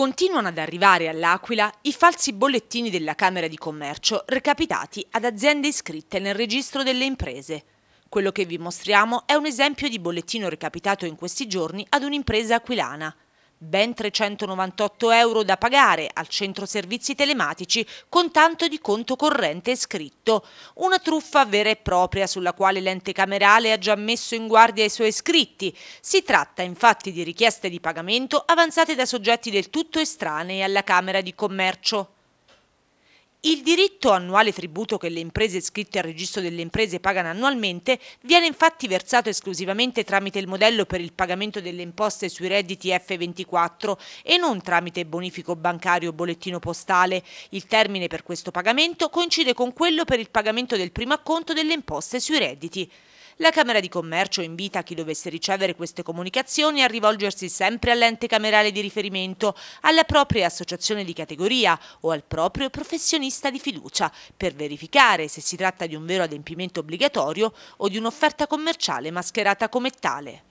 Continuano ad arrivare all'Aquila i falsi bollettini della Camera di Commercio recapitati ad aziende iscritte nel registro delle imprese. Quello che vi mostriamo è un esempio di bollettino recapitato in questi giorni ad un'impresa aquilana. Ben 398 euro da pagare al centro servizi telematici con tanto di conto corrente iscritto. Una truffa vera e propria sulla quale l'ente camerale ha già messo in guardia i suoi iscritti. Si tratta infatti di richieste di pagamento avanzate da soggetti del tutto estranei alla Camera di Commercio. Il diritto annuale tributo che le imprese iscritte al registro delle imprese pagano annualmente viene infatti versato esclusivamente tramite il modello per il pagamento delle imposte sui redditi F24 e non tramite bonifico bancario o bollettino postale. Il termine per questo pagamento coincide con quello per il pagamento del primo acconto delle imposte sui redditi. La Camera di Commercio invita chi dovesse ricevere queste comunicazioni a rivolgersi sempre all'ente camerale di riferimento, alla propria associazione di categoria o al proprio professionista di fiducia per verificare se si tratta di un vero adempimento obbligatorio o di un'offerta commerciale mascherata come tale.